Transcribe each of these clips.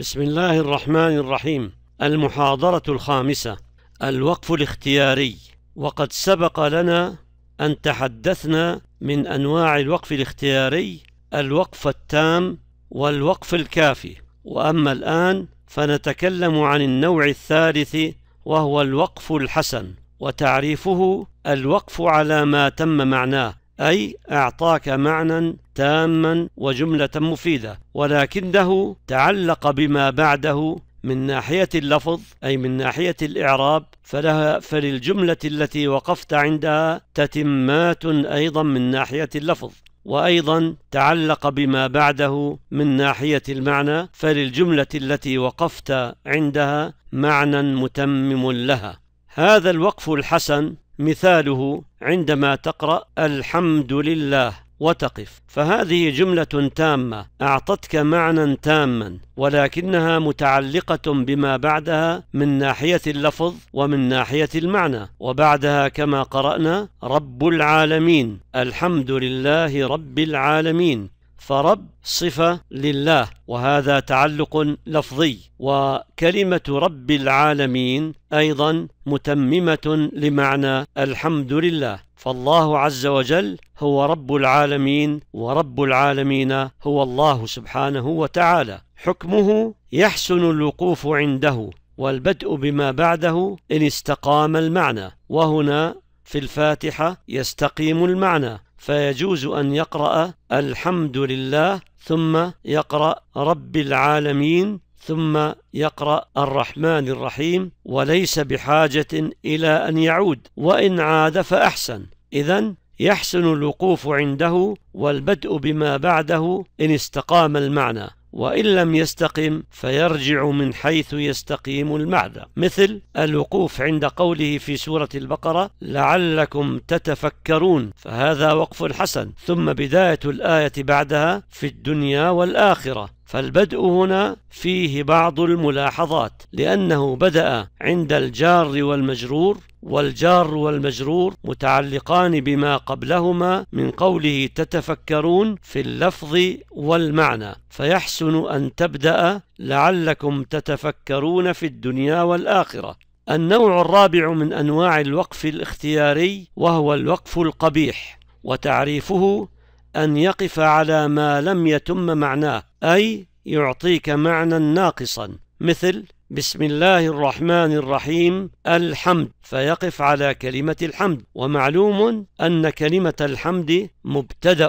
بسم الله الرحمن الرحيم المحاضرة الخامسة الوقف الاختياري وقد سبق لنا أن تحدثنا من أنواع الوقف الاختياري الوقف التام والوقف الكافي وأما الآن فنتكلم عن النوع الثالث وهو الوقف الحسن وتعريفه الوقف على ما تم معناه أي أعطاك معنى تاما وجملة مفيدة ولكنه تعلق بما بعده من ناحية اللفظ أي من ناحية الإعراب فلها فللجملة التي وقفت عندها تتمات أيضا من ناحية اللفظ وأيضا تعلق بما بعده من ناحية المعنى فللجملة التي وقفت عندها معنى متمم لها هذا الوقف الحسن مثاله عندما تقرأ الحمد لله وتقف فهذه جملة تامة أعطتك معنى تاما ولكنها متعلقة بما بعدها من ناحية اللفظ ومن ناحية المعنى وبعدها كما قرأنا رب العالمين الحمد لله رب العالمين فرب صفة لله وهذا تعلق لفظي وكلمة رب العالمين أيضا متممة لمعنى الحمد لله فالله عز وجل هو رب العالمين ورب العالمين هو الله سبحانه وتعالى حكمه يحسن الوقوف عنده والبدء بما بعده إن استقام المعنى وهنا في الفاتحة يستقيم المعنى فيجوز أن يقرأ الحمد لله ثم يقرأ رب العالمين ثم يقرأ الرحمن الرحيم وليس بحاجة إلى أن يعود وإن عاد فأحسن إذا يحسن الوقوف عنده والبدء بما بعده إن استقام المعنى وإن لم يستقم فيرجع من حيث يستقيم المعنى مثل الوقوف عند قوله في سورة البقرة لعلكم تتفكرون فهذا وقف حسن ثم بداية الآية بعدها في الدنيا والآخرة فالبدء هنا فيه بعض الملاحظات لأنه بدأ عند الجار والمجرور والجار والمجرور متعلقان بما قبلهما من قوله تتفكرون في اللفظ والمعنى فيحسن أن تبدأ لعلكم تتفكرون في الدنيا والآخرة النوع الرابع من أنواع الوقف الاختياري وهو الوقف القبيح وتعريفه أن يقف على ما لم يتم معناه أي يعطيك معنى ناقصا مثل بسم الله الرحمن الرحيم الحمد فيقف على كلمة الحمد ومعلوم أن كلمة الحمد مبتدأ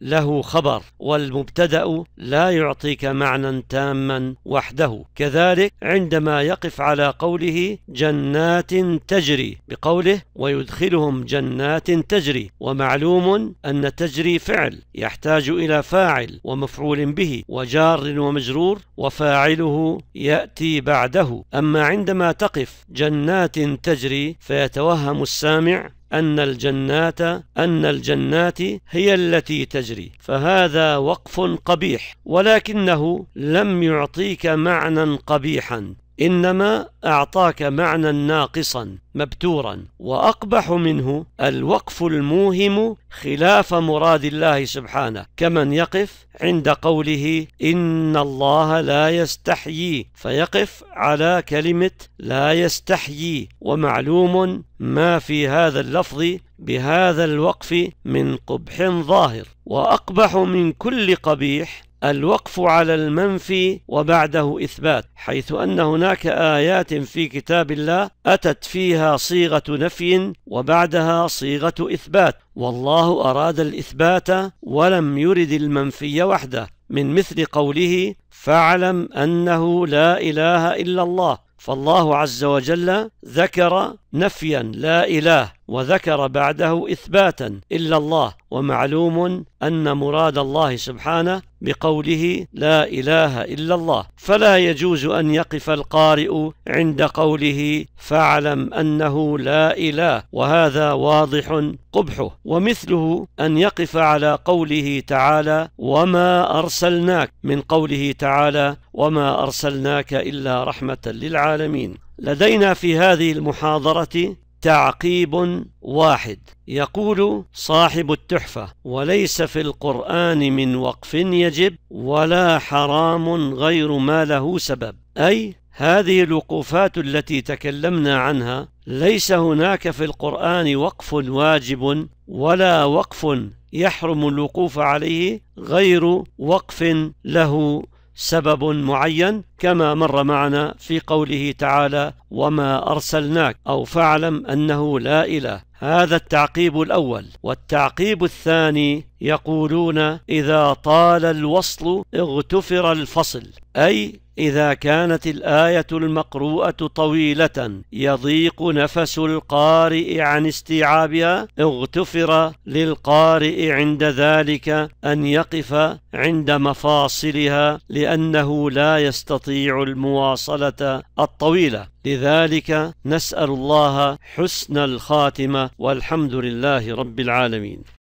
له خبر والمبتدا لا يعطيك معنى تاما وحده كذلك عندما يقف على قوله جنات تجري بقوله ويدخلهم جنات تجري ومعلوم ان تجري فعل يحتاج الى فاعل ومفعول به وجار ومجرور وفاعله ياتي بعده اما عندما تقف جنات تجري فيتوهم السامع أن الجنات أن الجنات هي التي تجري فهذا وقف قبيح ولكنه لم يعطيك معنى قبيحا إنما أعطاك معنى ناقصا مبتورا وأقبح منه الوقف الموهم خلاف مراد الله سبحانه كمن يقف عند قوله إن الله لا يستحيي فيقف على كلمة لا يستحيي ومعلوم ما في هذا اللفظ بهذا الوقف من قبح ظاهر وأقبح من كل قبيح الوقف على المنفي وبعده إثبات حيث أن هناك آيات في كتاب الله أتت فيها صيغة نفي وبعدها صيغة إثبات والله أراد الإثبات ولم يرد المنفي وحده من مثل قوله فاعلم أنه لا إله إلا الله فالله عز وجل ذكر نفيا لا إله وذكر بعده إثباتا إلا الله ومعلوم أن مراد الله سبحانه بقوله لا إله إلا الله فلا يجوز أن يقف القارئ عند قوله فاعلم أنه لا إله وهذا واضح قبحه ومثله أن يقف على قوله تعالى وما أرسلناك من قوله تعالى وما أرسلناك إلا رحمة للعالمين لدينا في هذه المحاضرة تعقيب واحد يقول صاحب التحفة وليس في القرآن من وقف يجب ولا حرام غير ما له سبب أي هذه الوقوفات التي تكلمنا عنها ليس هناك في القرآن وقف واجب ولا وقف يحرم الوقوف عليه غير وقف له سبب معين كما مر معنا في قوله تعالى وما أرسلناك أو فاعلم أنه لا إله هذا التعقيب الأول والتعقيب الثاني يقولون إذا طال الوصل اغتفر الفصل أي إذا كانت الآية المقروءة طويلة يضيق نفس القارئ عن استيعابها اغتفر للقارئ عند ذلك أن يقف عند مفاصلها لأنه لا يستطيع يستطيع المواصلة الطويلة لذلك نسأل الله حسن الخاتمة والحمد لله رب العالمين